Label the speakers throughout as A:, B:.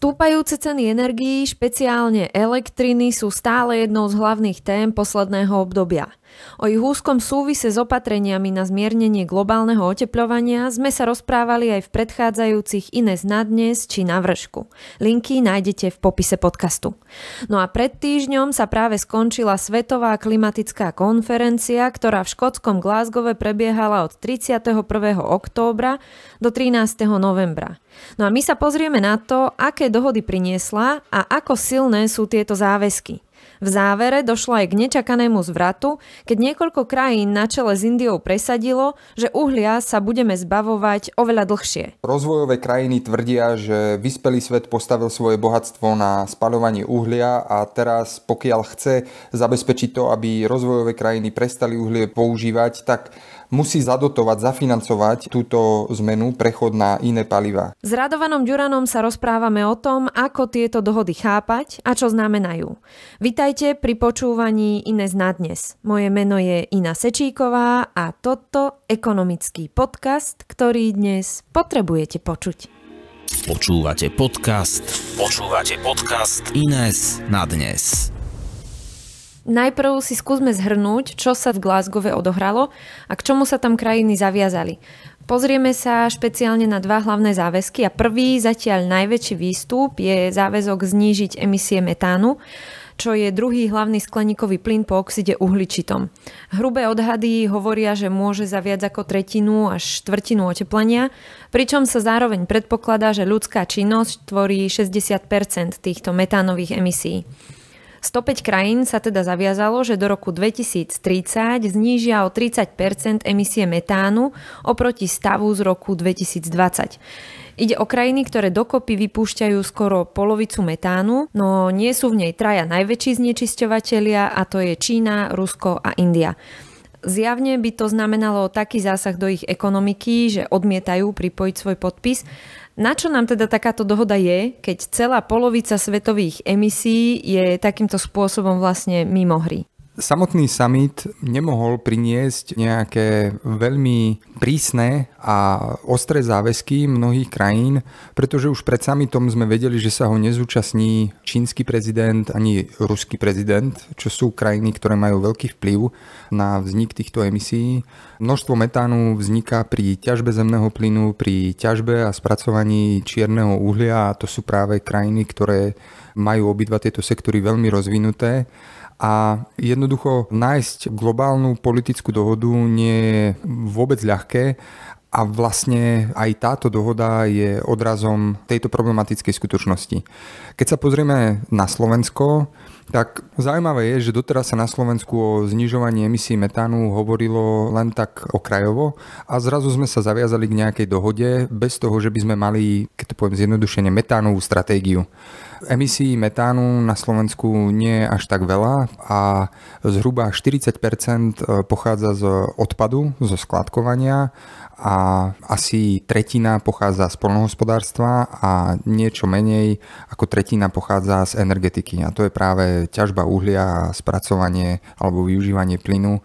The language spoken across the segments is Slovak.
A: Stúpajúce ceny energií, špeciálne elektriny, sú stále jednou z hlavných tém posledného obdobia. O ich úzkom súvise s opatreniami na zmiernenie globálneho oteplovania sme sa rozprávali aj v predchádzajúcich Ines na dnes či na vršku. Linky nájdete v popise podcastu. No a pred týždňom sa práve skončila Svetová klimatická konferencia, ktorá v škótskom Glasgowe prebiehala od 31. októbra do 13. novembra. No a my sa pozrieme na to, aké dohody priniesla a ako silné sú tieto záväzky. V závere došlo aj k nečakanému zvratu, keď niekoľko krajín na čele s Indiou presadilo, že uhlia sa budeme zbavovať oveľa dlhšie.
B: Rozvojové krajiny tvrdia, že vyspelý svet postavil svoje bohatstvo na spaľovanie uhlia a teraz pokiaľ chce zabezpečiť to, aby rozvojové krajiny prestali uhlie používať, tak musí zadotovať, zafinancovať túto zmenu, prechod na iné paliva. S
A: Radovanom Ďuranom sa rozprávame o tom, ako tieto dohody chápať a čo znamenajú. Vitajte pri počúvaní Ines na dnes. Moje meno je Ina Sečíková a toto ekonomický podcast, ktorý dnes potrebujete počuť. Počúvate podcast. Počúvate podcast Ines na dnes najprv si skúsme zhrnúť, čo sa v Glasgowe odohralo a k čomu sa tam krajiny zaviazali. Pozrieme sa špeciálne na dva hlavné záväzky a prvý, zatiaľ najväčší výstup, je záväzok znížiť emisie metánu, čo je druhý hlavný skleníkový plyn po oxide uhličitom. Hrubé odhady hovoria, že môže za viac ako tretinu až štvrtinu oteplenia, pričom sa zároveň predpokladá, že ľudská činnosť tvorí 60 týchto metánových emisí. 105 krajín sa teda zaviazalo, že do roku 2030 znížia o 30 emisie metánu oproti stavu z roku 2020. Ide o krajiny, ktoré dokopy vypúšťajú skoro polovicu metánu, no nie sú v nej traja najväčší znečisťovateľia a to je Čína, Rusko a India. Zjavne by to znamenalo taký zásah do ich ekonomiky, že odmietajú pripojiť svoj podpis na čo nám teda takáto dohoda je, keď celá polovica svetových emisí je takýmto spôsobom vlastne mimo hry?
B: Samotný summit nemohol priniesť nejaké veľmi prísne a ostré záväzky mnohých krajín, pretože už pred summitom sme vedeli, že sa ho nezúčastní čínsky prezident ani ruský prezident, čo sú krajiny, ktoré majú veľký vplyv na vznik týchto emisí. Množstvo metánu vzniká pri ťažbe zemného plynu, pri ťažbe a spracovaní čierneho uhlia a to sú práve krajiny, ktoré majú obidva tieto sektory veľmi rozvinuté. A jednoducho nájsť globálnu politickú dohodu nie je vôbec ľahké a vlastne aj táto dohoda je odrazom tejto problematickej skutočnosti. Keď sa pozrieme na Slovensko, tak zaujímavé je, že doteraz sa na Slovensku o znižovaní emisí metánu hovorilo len tak okrajovo a zrazu sme sa zaviazali k nejakej dohode bez toho, že by sme mali, keď to poviem zjednodušene, metánovú stratégiu. Emisí metánu na Slovensku nie je až tak veľa a zhruba 40 e, pochádza z odpadu, zo skladkovania a asi tretina pochádza z polnohospodárstva a niečo menej ako tretina pochádza z energetiky. A to je práve ťažba uhlia a spracovanie alebo využívanie plynu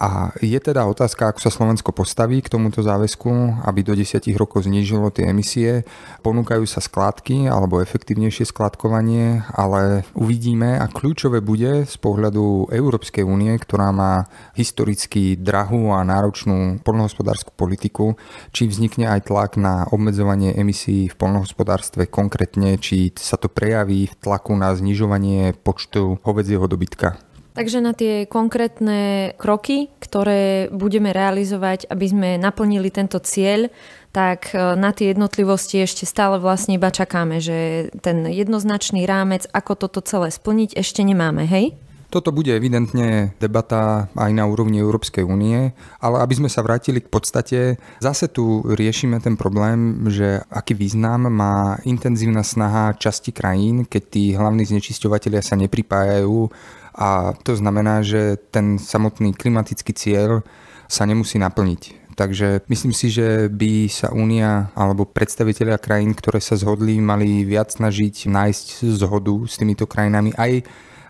B: a je teda otázka, ako sa Slovensko postaví k tomuto záväzku, aby do 10 rokov znížilo tie emisie. Ponúkajú sa skládky alebo efektívnejšie skládkovanie, ale uvidíme a kľúčové bude z pohľadu Európskej únie, ktorá má historicky drahú a náročnú polnohospodárskú politiku, či vznikne aj tlak na obmedzovanie emisí v polnohospodárstve konkrétne, či sa to prejaví v tlaku na znižovanie počtu hovedzieho dobytka.
A: Takže na tie konkrétne kroky, ktoré budeme realizovať, aby sme naplnili tento cieľ, tak e, na tie jednotlivosti ešte stále vlastne iba čakáme, že ten jednoznačný rámec, ako toto celé splniť, ešte nemáme, hej?
B: Toto bude evidentne debata aj na úrovni Európskej únie, ale aby sme sa vrátili k podstate, zase tu riešime ten problém, že aký význam má intenzívna snaha časti krajín, keď tí hlavní znečisťovateľia sa nepripájajú a to znamená, že ten samotný klimatický cieľ sa nemusí naplniť. Takže myslím si, že by sa Únia alebo predstavitelia krajín, ktoré sa zhodli, mali viac snažiť nájsť zhodu s týmito krajinami aj,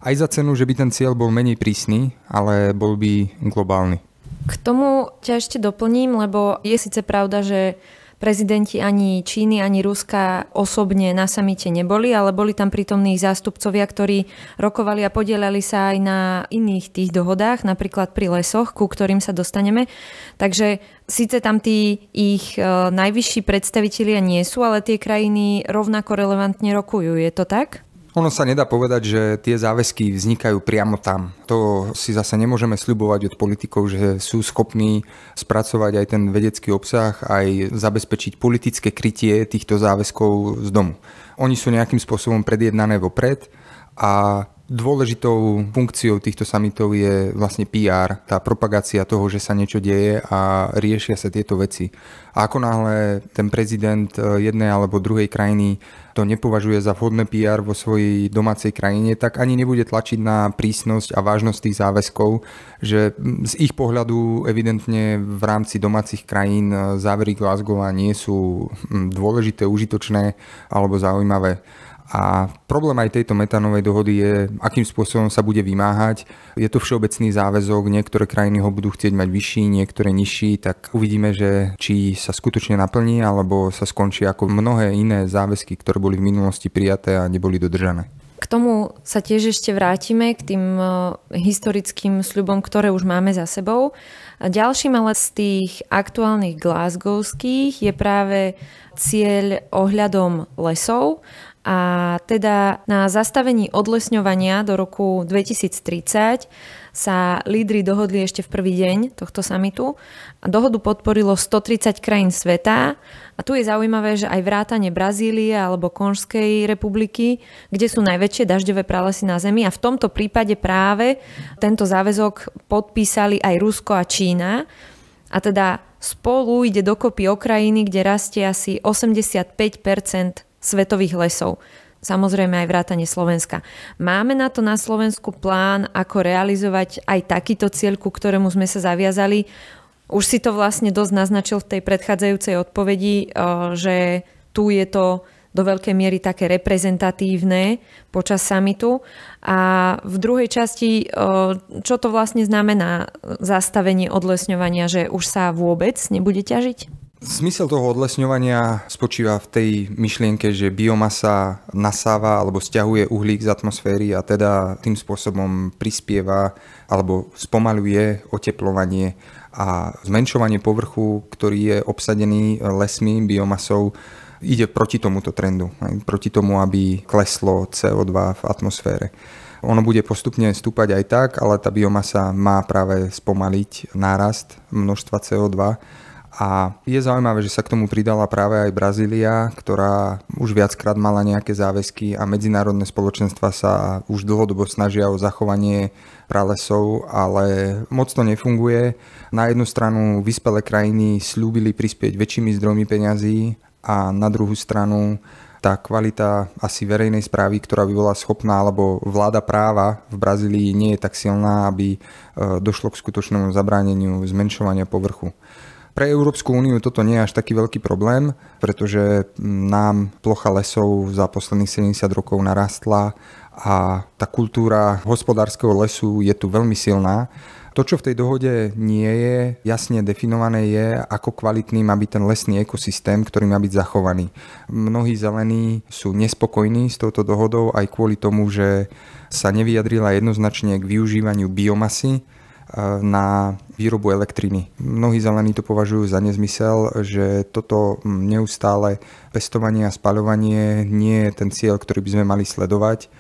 B: aj za cenu, že by ten cieľ bol menej prísny, ale bol by globálny.
A: K tomu ťa ešte doplním, lebo je síce pravda, že prezidenti ani Číny, ani Ruska osobne na samite neboli, ale boli tam prítomní zástupcovia, ktorí rokovali a podielali sa aj na iných tých dohodách, napríklad pri lesoch, ku ktorým sa dostaneme. Takže síce tam tí ich e, najvyšší predstavitelia nie sú, ale tie krajiny rovnako relevantne rokujú. Je to tak?
B: Ono sa nedá povedať, že tie záväzky vznikajú priamo tam. To si zase nemôžeme sľubovať od politikov, že sú schopní spracovať aj ten vedecký obsah, aj zabezpečiť politické krytie týchto záväzkov z domu. Oni sú nejakým spôsobom predjednané vopred a Dôležitou funkciou týchto samitov je vlastne PR, tá propagácia toho, že sa niečo deje a riešia sa tieto veci. A ako náhle ten prezident e, jednej alebo druhej krajiny to nepovažuje za vhodné PR vo svojej domácej krajine, tak ani nebude tlačiť na prísnosť a vážnosť tých záväzkov, že z ich pohľadu evidentne v rámci domácich krajín e, závery Glasgow nie sú dôležité, užitočné alebo zaujímavé. A problém aj tejto metánovej dohody je, akým spôsobom sa bude vymáhať. Je to všeobecný záväzok, niektoré krajiny ho budú chcieť mať vyšší, niektoré nižší, tak uvidíme, že či sa skutočne naplní, alebo sa skončí ako mnohé iné záväzky, ktoré boli v minulosti prijaté a neboli dodržané.
A: K tomu sa tiež ešte vrátime, k tým e, historickým sľubom, ktoré už máme za sebou. A ďalším ale z tých aktuálnych glasgowských je práve cieľ ohľadom lesov a teda na zastavení odlesňovania do roku 2030 sa lídry dohodli ešte v prvý deň tohto samitu a dohodu podporilo 130 krajín sveta a tu je zaujímavé, že aj vrátane Brazílie alebo Konžskej republiky, kde sú najväčšie dažďové pralesy na Zemi a v tomto prípade práve tento záväzok podpísali aj Rusko a Čína a teda spolu ide dokopy o krajiny, kde rastie asi 85 svetových lesov. Samozrejme aj vrátanie Slovenska. Máme na to na Slovensku plán, ako realizovať aj takýto cieľ, ku ktorému sme sa zaviazali. Už si to vlastne dosť naznačil v tej predchádzajúcej odpovedi, eh, že tu je to do veľkej miery také reprezentatívne počas samitu. A v druhej časti, eh, čo to vlastne znamená eh, zastavenie odlesňovania, že už sa vôbec nebude ťažiť?
B: Smysel toho odlesňovania spočíva v tej myšlienke, že biomasa nasáva alebo stiahuje uhlík z atmosféry a teda tým spôsobom prispieva alebo spomaluje oteplovanie a zmenšovanie povrchu, ktorý je obsadený lesmi, biomasou, ide proti tomuto trendu, proti tomu, aby kleslo CO2 v atmosfére. Ono bude postupne stúpať aj tak, ale tá biomasa má práve spomaliť nárast množstva CO2 a je zaujímavé, že sa k tomu pridala práve aj Brazília, ktorá už viackrát mala nejaké záväzky a medzinárodné spoločenstva sa už dlhodobo snažia o zachovanie pralesov, ale moc to nefunguje. Na jednu stranu vyspelé krajiny slúbili prispieť väčšími zdrojmi peňazí a na druhú stranu tá kvalita asi verejnej správy, ktorá by bola schopná, alebo vláda práva v Brazílii nie je tak silná, aby e, došlo k skutočnému zabráneniu zmenšovania povrchu. Pre Európsku úniu toto nie je až taký veľký problém, pretože nám plocha lesov za posledných 70 rokov narastla a tá kultúra hospodárskeho lesu je tu veľmi silná. To, čo v tej dohode nie je jasne definované, je, ako kvalitný má byť ten lesný ekosystém, ktorý má byť zachovaný. Mnohí zelení sú nespokojní s touto dohodou aj kvôli tomu, že sa nevyjadrila jednoznačne k využívaniu biomasy na výrobu elektriny. Mnohí zelení to považujú za nezmysel, že toto mm, neustále pestovanie a spaľovanie nie je ten cieľ, ktorý by sme mali sledovať.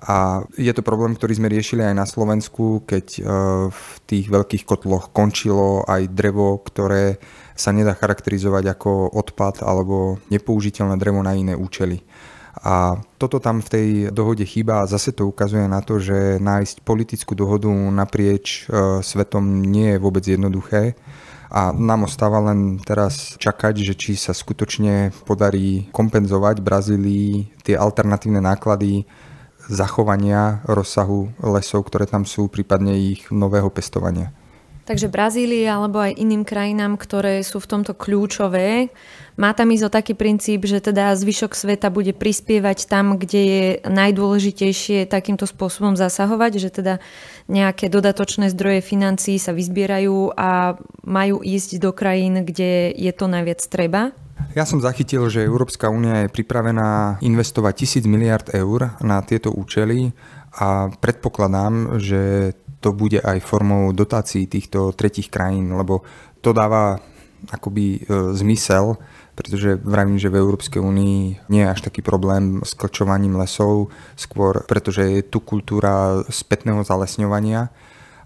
B: A je to problém, ktorý sme riešili aj na Slovensku, keď e, v tých veľkých kotloch končilo aj drevo, ktoré sa nedá charakterizovať ako odpad alebo nepoužiteľné drevo na iné účely. A toto tam v tej dohode chýba a zase to ukazuje na to, že nájsť politickú dohodu naprieč e, svetom nie je vôbec jednoduché. A nám ostáva len teraz čakať, že či sa skutočne podarí kompenzovať Brazílii tie alternatívne náklady zachovania rozsahu lesov, ktoré tam sú, prípadne ich nového pestovania.
A: Takže Brazílii alebo aj iným krajinám, ktoré sú v tomto kľúčové, má tam ísť o taký princíp, že teda zvyšok sveta bude prispievať tam, kde je najdôležitejšie takýmto spôsobom zasahovať, že teda nejaké dodatočné zdroje financií sa vyzbierajú a majú ísť do krajín, kde je to najviac treba.
B: Ja som zachytil, že Európska únia je pripravená investovať 1000 miliard eur na tieto účely a predpokladám, že to bude aj formou dotácií týchto tretich krajín, lebo to dáva akoby e, zmysel, pretože vravím, že v Európskej únii nie je až taký problém s klčovaním lesov, skôr pretože je tu kultúra spätného zalesňovania.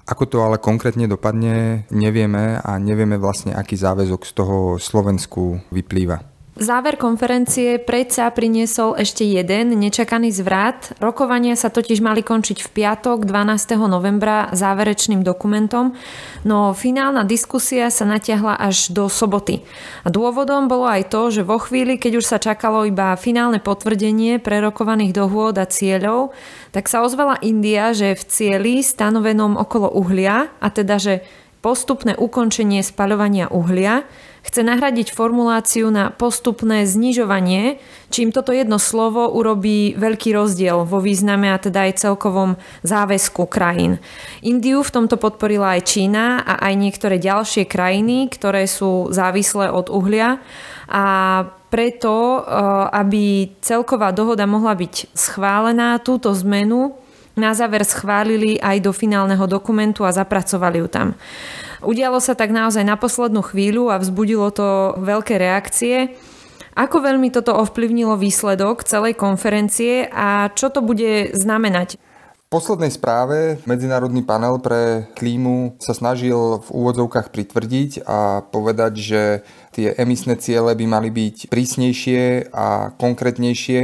B: Ako to ale konkrétne dopadne, nevieme a nevieme vlastne, aký záväzok z toho Slovensku vyplýva.
A: Záver konferencie predsa priniesol ešte jeden nečakaný zvrat. Rokovania sa totiž mali končiť v piatok 12. novembra záverečným dokumentom, no finálna diskusia sa natiahla až do soboty. A dôvodom bolo aj to, že vo chvíli, keď už sa čakalo iba finálne potvrdenie prerokovaných dohôd a cieľov, tak sa ozvala India, že v cieli stanovenom okolo uhlia, a teda že postupné ukončenie spaľovania uhlia, chce nahradiť formuláciu na postupné znižovanie, čím toto jedno slovo urobí veľký rozdiel vo význame a teda aj celkovom záväzku krajín. Indiu v tomto podporila aj Čína a aj niektoré ďalšie krajiny, ktoré sú závislé od uhlia a preto, eh, aby celková dohoda mohla byť schválená, túto zmenu na záver schválili aj do finálneho dokumentu a zapracovali ju tam. Udialo sa tak naozaj na poslednú chvíľu a vzbudilo to veľké reakcie. Ako veľmi toto ovplyvnilo výsledok celej konferencie a čo to bude znamenať? V
B: poslednej správe Medzinárodný panel pre klímu sa snažil v úvodzovkách pritvrdiť a povedať, že tie emisné ciele by mali byť prísnejšie a konkrétnejšie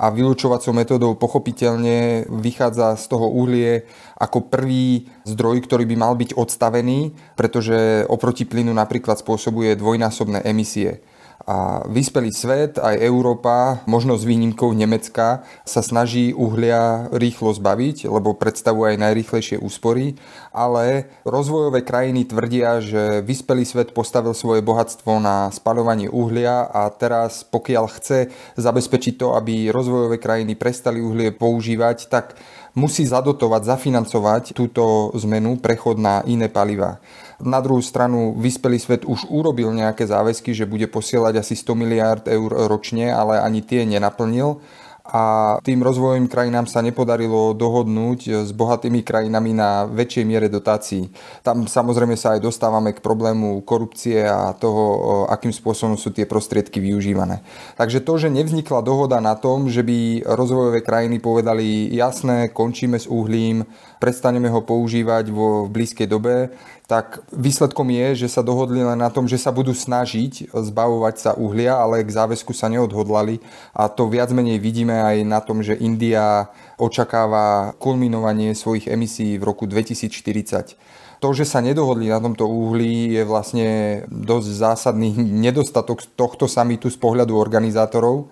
B: a vylúčovacou metodou pochopiteľne vychádza z toho uhlie ako prvý zdroj, ktorý by mal byť odstavený, pretože oproti plynu napríklad spôsobuje dvojnásobné emisie. A vyspelý svet, aj Európa, možno s výnimkou Nemecka, sa snaží uhlia rýchlo zbaviť, lebo predstavuje aj najrýchlejšie úspory, ale rozvojové krajiny tvrdia, že vyspelý svet postavil svoje bohatstvo na spalovanie uhlia a teraz pokiaľ chce zabezpečiť to, aby rozvojové krajiny prestali uhlie používať, tak musí zadotovať, zafinancovať túto zmenu, prechod na iné paliva. Na druhú stranu, vyspelý svet už urobil nejaké záväzky, že bude posielať asi 100 miliárd eur ročne, ale ani tie nenaplnil a tým rozvojovým krajinám sa nepodarilo dohodnúť s bohatými krajinami na väčšej miere dotácií. Tam samozrejme sa aj dostávame k problému korupcie a toho, akým spôsobom sú tie prostriedky využívané. Takže to, že nevznikla dohoda na tom, že by rozvojové krajiny povedali jasné, končíme s uhlím, prestaneme ho používať vo blízkej dobe, tak výsledkom je, že sa dohodli len na tom, že sa budú snažiť zbavovať sa uhlia, ale k záväzku sa neodhodlali a to viac menej vidíme aj na tom, že India očakáva kulminovanie svojich emisí v roku 2040 to, že sa nedohodli na tomto uhli, je vlastne dosť zásadný nedostatok tohto samitu z pohľadu organizátorov,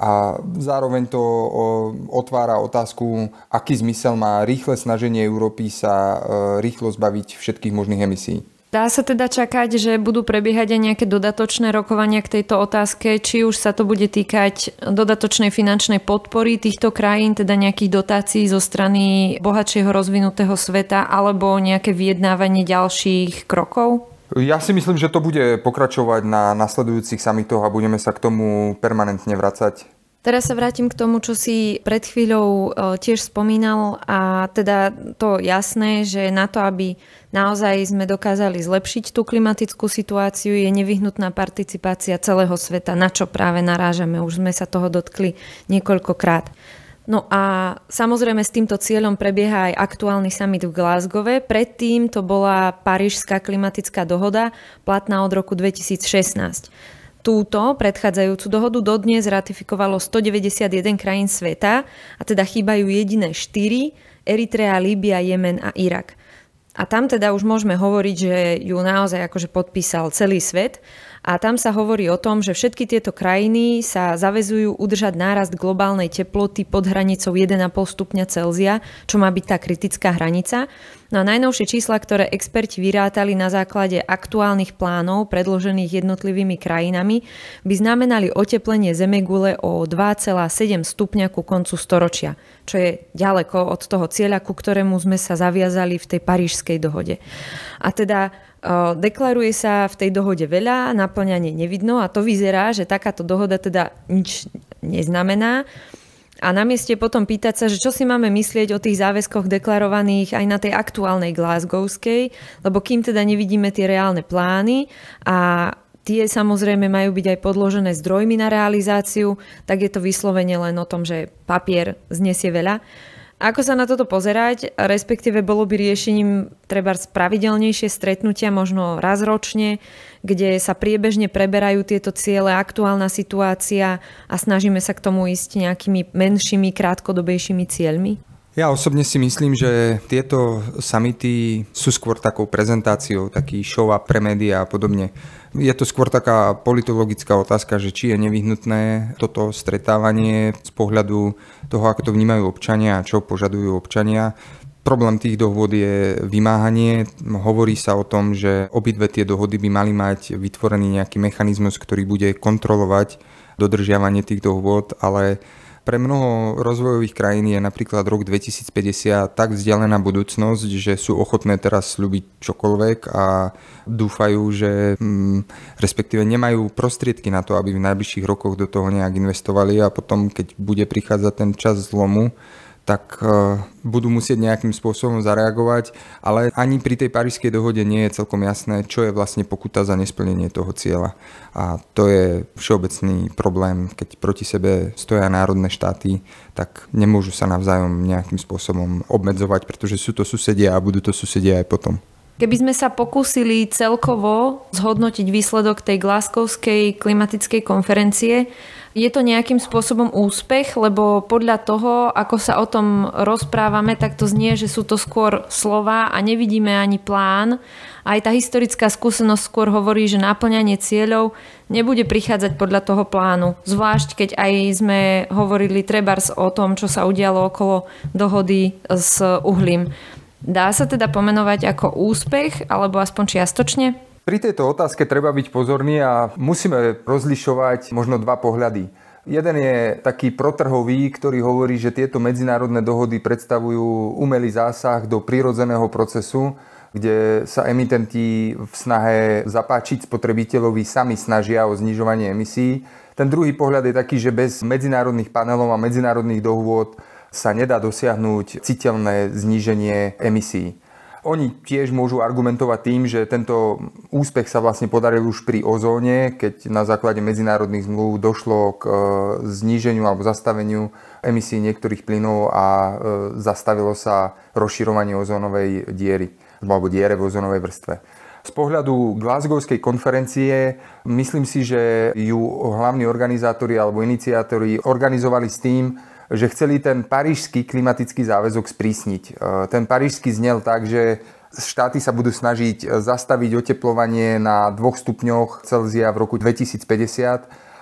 B: a zároveň to otvára otázku, aký zmysel má rýchle snaženie Európy sa e, rýchlo zbaviť všetkých možných emisí.
A: Dá sa teda čakať, že budú prebiehať aj nejaké dodatočné rokovania k tejto otázke, či už sa to bude týkať dodatočnej finančnej podpory týchto krajín, teda nejakých dotácií zo strany bohatšieho rozvinutého sveta, alebo nejaké vyjednávanie ďalších krokov?
B: Ja si myslím, že to bude pokračovať na nasledujúcich samitoch a budeme sa k tomu permanentne vracať.
A: Teraz sa vrátim k tomu, čo si pred chvíľou e, tiež spomínal a teda to jasné, že na to, aby naozaj sme dokázali zlepšiť tú klimatickú situáciu, je nevyhnutná participácia celého sveta, na čo práve narážame. Už sme sa toho dotkli niekoľkokrát. No a samozrejme s týmto cieľom prebieha aj aktuálny summit v Glasgove. Predtým to bola Parížská klimatická dohoda, platná od roku 2016. Túto predchádzajúcu dohodu dodnes ratifikovalo 191 krajín sveta a teda chýbajú jediné 4, Eritrea, Líbia, Jemen a Irak. A tam teda už môžeme hovoriť, že ju naozaj akože podpísal celý svet a tam sa hovorí o tom, že všetky tieto krajiny sa zavezujú udržať nárast globálnej teploty pod hranicou 1,5 stupňa Celzia, čo má byť tá kritická hranica. No a najnovšie čísla, ktoré experti vyrátali na základe aktuálnych plánov predložených jednotlivými krajinami, by znamenali oteplenie Zemegule o 2,7 stupňa ku koncu storočia, čo je ďaleko od toho cieľa, ku ktorému sme sa zaviazali v tej parížskej dohode. A teda Deklaruje sa v tej dohode veľa, naplňanie nevidno a to vyzerá, že takáto dohoda teda nič neznamená. A na mieste potom pýtať sa, že čo si máme myslieť o tých záväzkoch deklarovaných aj na tej aktuálnej Glasgowskej, lebo kým teda nevidíme tie reálne plány a tie samozrejme majú byť aj podložené zdrojmi na realizáciu, tak je to vyslovene len o tom, že papier znesie veľa. Uh, ako sa na toto pozerať, respektíve bolo by riešením treba pravidelnejšie stretnutia, možno raz ročne, kde sa priebežne preberajú tieto ciele, aktuálna situácia a snažíme sa k tomu ísť nejakými menšími, krátkodobejšími cieľmi?
B: Ja osobne si myslím, že tieto samity sú skôr takou prezentáciou, taký show a pre médiá a podobne. Je to skôr taká politologická otázka, že či je nevyhnutné toto stretávanie z pohľadu toho, ako to vnímajú občania a čo požadujú občania. Problém tých dohôd je vymáhanie. Hovorí sa o tom, že obidve tie dohody by mali mať vytvorený nejaký mechanizmus, ktorý bude kontrolovať dodržiavanie tých dohôd, ale pre mnoho rozvojových krajín je napríklad rok 2050 tak vzdialená budúcnosť, že sú ochotné teraz slúbiť čokoľvek a dúfajú, že mm, respektíve nemajú prostriedky na to, aby v najbližších rokoch do toho nejak investovali a potom, keď bude prichádzať ten čas zlomu, tak e, budú musieť nejakým spôsobom zareagovať, ale ani pri tej parískej dohode nie je celkom jasné, čo je vlastne pokuta za nesplnenie toho cieľa. A to je všeobecný problém, keď proti sebe stoja národné štáty, tak nemôžu sa navzájom nejakým spôsobom obmedzovať, pretože sú to susedia a budú to susedia aj potom.
A: Keby sme sa pokúsili celkovo zhodnotiť výsledok tej Glasgowskej klimatickej konferencie, je to nejakým spôsobom úspech, lebo podľa toho, ako sa o tom rozprávame, tak to znie, že sú to skôr slova a nevidíme ani plán. Aj tá historická skúsenosť skôr hovorí, že náplňanie cieľov nebude prichádzať podľa toho plánu. Zvlášť, keď aj sme hovorili trebars o tom, čo sa udialo okolo dohody s uhlím. Dá sa teda pomenovať ako úspech, alebo aspoň čiastočne? Pri
B: tejto otázke treba byť pozorný a musíme rozlišovať možno dva pohľady. Jeden je taký protrhový, ktorý hovorí, že tieto medzinárodné dohody predstavujú umelý zásah do prírodzeného procesu, kde sa emitenti v snahe zapáčiť spotrebiteľovi sami snažia o znižovanie emisí. Ten druhý pohľad je taký, že bez medzinárodných panelov a medzinárodných dohôd sa nedá dosiahnuť citeľné zníženie emisí oni tiež môžu argumentovať tým, že tento úspech sa vlastne podaril už pri ozóne, keď na základe medzinárodných zmluv došlo k e, zníženiu alebo zastaveniu emisí niektorých plynov a e, zastavilo sa rozširovanie ozónovej diery alebo diere v ozónovej vrstve. Z pohľadu Glasgowskej konferencie myslím si, že ju hlavní organizátori alebo iniciátori organizovali s tým, že chceli ten parížský klimatický záväzok sprísniť. E, ten parížský znel tak, že štáty sa budú snažiť zastaviť oteplovanie na 2 stupňoch Celzia v roku 2050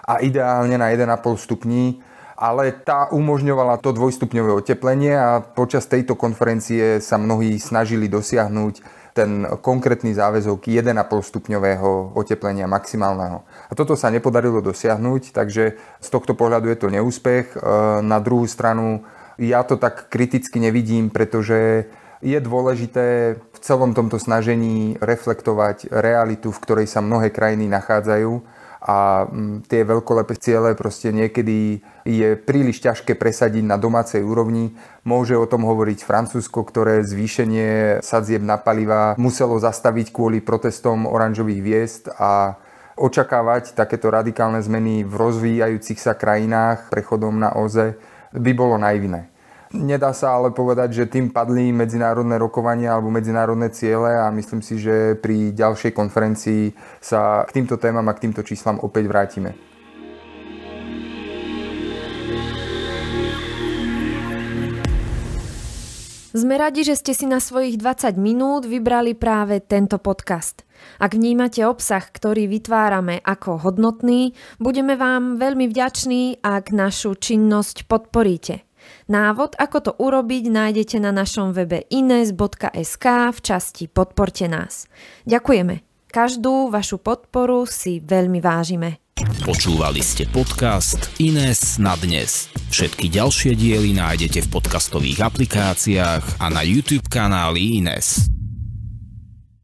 B: a ideálne na 1,5 stupní ale tá umožňovala to dvojstupňové oteplenie a počas tejto konferencie sa mnohí snažili dosiahnuť ten konkrétny záväzok 1,5 stupňového oteplenia maximálneho. A toto sa nepodarilo dosiahnuť, takže z tohto pohľadu je to neúspech. E, na druhú stranu ja to tak kriticky nevidím, pretože je dôležité v celom tomto snažení reflektovať realitu, v ktorej sa mnohé krajiny nachádzajú a mm, tie veľkolepé ciele proste niekedy je príliš ťažké presadiť na domácej úrovni. Môže o tom hovoriť Francúzsko, ktoré zvýšenie sadzieb na paliva muselo zastaviť kvôli protestom oranžových hviezd a očakávať takéto radikálne zmeny v rozvíjajúcich sa krajinách prechodom na OZE by bolo najvinné. Nedá sa ale povedať, že tým padli medzinárodné rokovania alebo medzinárodné ciele a myslím si, že pri ďalšej konferencii sa k týmto témam a k týmto číslam opäť vrátime.
A: Sme radi, že ste si na svojich 20 minút vybrali práve tento podcast. Ak vnímate obsah, ktorý vytvárame ako hodnotný, budeme vám veľmi vďační, ak našu činnosť podporíte – Návod, ako to urobiť, nájdete na našom webe ines.sk v časti Podporte nás. Ďakujeme. Každú vašu podporu si veľmi vážime. Počúvali ste podcast Ines na dnes. Všetky ďalšie diely nájdete v podcastových aplikáciách a na YouTube kanáli Ines.